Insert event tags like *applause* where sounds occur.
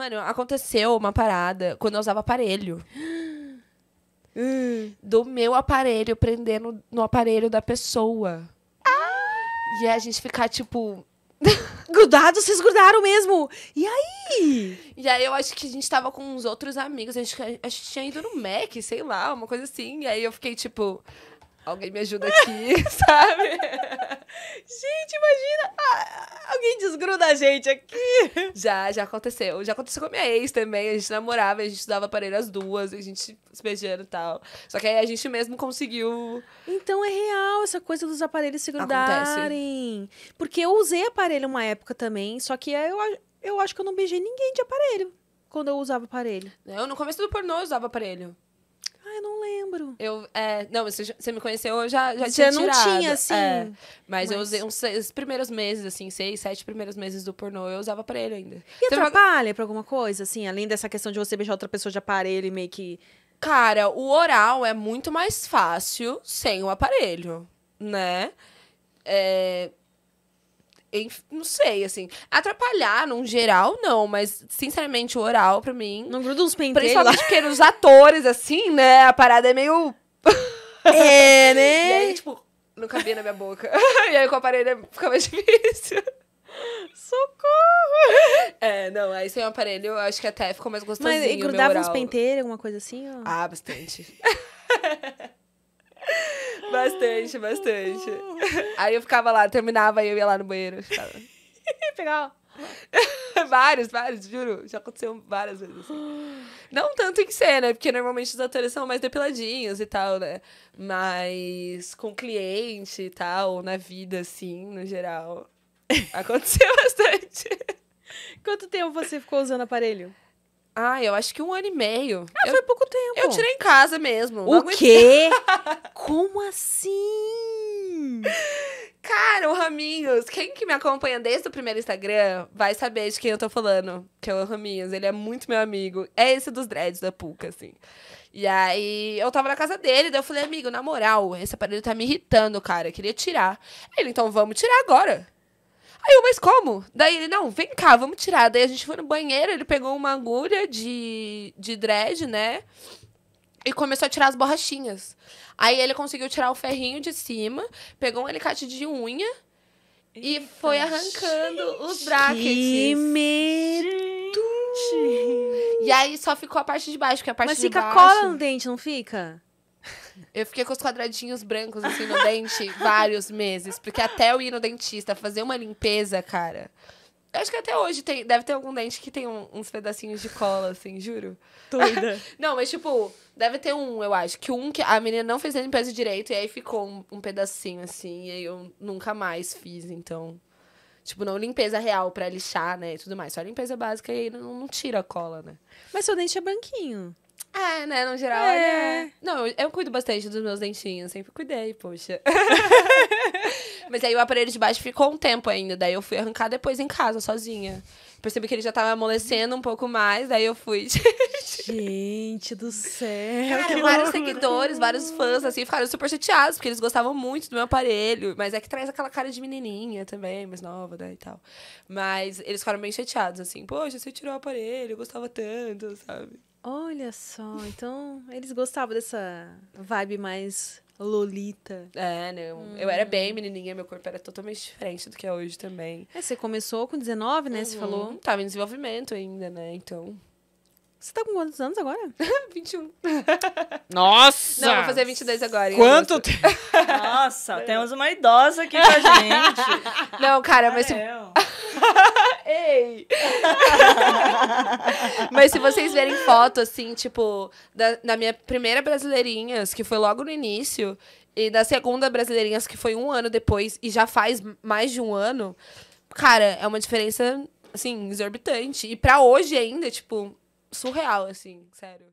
Mano, aconteceu uma parada quando eu usava aparelho. Do meu aparelho prendendo no, aparelho da pessoa. Ah! E a gente ficar tipo. *laughs* Grudados, vocês grudaram mesmo! E aí? E aí eu acho que a gente tava com uns outros amigos, a gente, a gente tinha ido no Mac, sei lá, uma coisa assim. E aí eu fiquei tipo alguém me ajuda aqui, *laughs* sabe? gente, imagina! alguém desgruda a gente aqui! Já, já aconteceu. Já aconteceu com a minha ex também. A gente namorava, a gente dava aparelho as duas, a gente se beijando e tal. Só que aí a gente mesmo conseguiu. Então é real essa coisa dos aparelhos se grudarem. Acontece. Porque eu usei aparelho uma época também, só que eu, eu acho que eu não beijei ninguém de aparelho quando eu usava aparelho. Eu no começo do pornô eu usava aparelho. Ah, eu não lembro. Eu, é, não, você, você me conheceu, eu já, já você não tinha, é. assim. É, mas, mas, eu usei uns seis, os primeiros meses, assim, seis, sete primeiros meses do pornô, eu usava aparelho ainda. E Teve então, atrapalha uma... pra alguma coisa, assim? Além dessa questão de você beijar outra pessoa de aparelho e meio que... Cara, o oral é muito mais fácil sem o aparelho, né? É, não sei, assim. Atrapalhar, num geral, não. Mas, sinceramente, o oral, pra mim. Não gruda uns pentelhos. Principalmente lá. porque nos atores, assim, né? A parada é meio. *laughs* É, né? e aí, tipo, não cabia na minha boca. *laughs* e aí com o aparelho é, fica mais *laughs* difícil. Socorro! É, não, aí sem o aparelho eu acho que até ficou mais gostoso Mas e grudava uns penteiros, alguma coisa assim? Ó. Ah, bastante. Bastante, bastante. Aí eu ficava lá, terminava, e eu ia lá no banheiro. Ficava... *laughs* Pegava. *laughs* vários, vários, juro. Já aconteceu várias vezes. Assim. Não tanto em cena, né, porque normalmente os atores são mais depiladinhos e tal, né? Mas com cliente e tal, na vida, assim, no geral. *laughs* Aconteceu bastante. Quanto tempo você ficou usando aparelho? Ah, eu acho que um ano e meio. Ah, eu, foi pouco tempo. Eu tirei em casa mesmo. O quê? *laughs* Como assim? Cara, o Raminhos, quem que me acompanha desde o primeiro Instagram vai saber de quem eu tô falando, que é o Raminhos. Ele é muito meu amigo. É esse dos dreads da Puca, assim. E aí eu tava na casa dele, daí eu falei, amigo, na moral, esse aparelho tá me irritando, cara. Eu queria tirar. Ele, então vamos tirar agora. Aí eu, mas como? Daí ele, não, vem cá, vamos tirar. Daí a gente foi no banheiro, ele pegou uma agulha de, de dread, né? E começou a tirar as borrachinhas. Aí ele conseguiu tirar o ferrinho de cima, pegou um alicate de unha e foi arrancando gente, os brackets. Que medo! E aí só ficou a parte de baixo, que é a parte Mas de baixo... Mas fica cola no dente, não fica? Eu fiquei com os quadradinhos brancos assim no dente *laughs* vários meses. Porque até eu ir no dentista fazer uma limpeza, cara. acho que até hoje tem, deve ter algum dente que tem um, uns pedacinhos de cola, assim, juro. Toda. *laughs* não, mas tipo, deve ter um, eu acho. Que um que a menina não fez a limpeza direito e aí ficou um, um pedacinho, assim. E aí eu nunca mais fiz, então. Tipo, não limpeza real pra lixar, né? E tudo mais. Só limpeza básica e aí não, não tira a cola, né? Mas seu dente é branquinho. É, né? No geral, é. é. Não, eu, eu, cuido bastante dos meus dentinhos. Sempre cuidei, poxa. *laughs* Mas aí o aparelho de baixo ficou um tempo ainda. Daí eu fui arrancar depois em casa, sozinha. Percebi que ele já tava amolecendo um pouco mais. Daí eu fui. *laughs* Gente do céu! Cara, vários seguidores, vários fãs, assim, ficaram super chateados, porque eles gostavam muito do meu aparelho. Mas é que traz aquela cara de menininha também, mais nova, né, e tal. Mas eles ficaram bem chateados, assim. Poxa, você tirou o aparelho, eu gostava tanto, sabe? Olha só, então eles gostavam dessa vibe mais lolita. É, não. Né? Hum. Eu era bem hum. menininha, meu corpo era totalmente diferente do que é hoje também. É, você começou com 19, né? Uhum. Você falou. Tava em desenvolvimento ainda, né? Então. Você tá com quantos anos agora? 21. *laughs* Nossa! Não, vou fazer 22 agora. Quanto tempo? *laughs* Nossa, temos uma idosa aqui com a gente. Não, cara, mas... Ah, *laughs* Ei! *laughs* Mas se vocês verem foto, assim, tipo, da, da minha primeira Brasileirinhas, que foi logo no início, e da segunda Brasileirinhas, que foi um ano depois, e já faz mais de um ano, cara, é uma diferença, assim, exorbitante. E pra hoje ainda, tipo, surreal, assim, sério.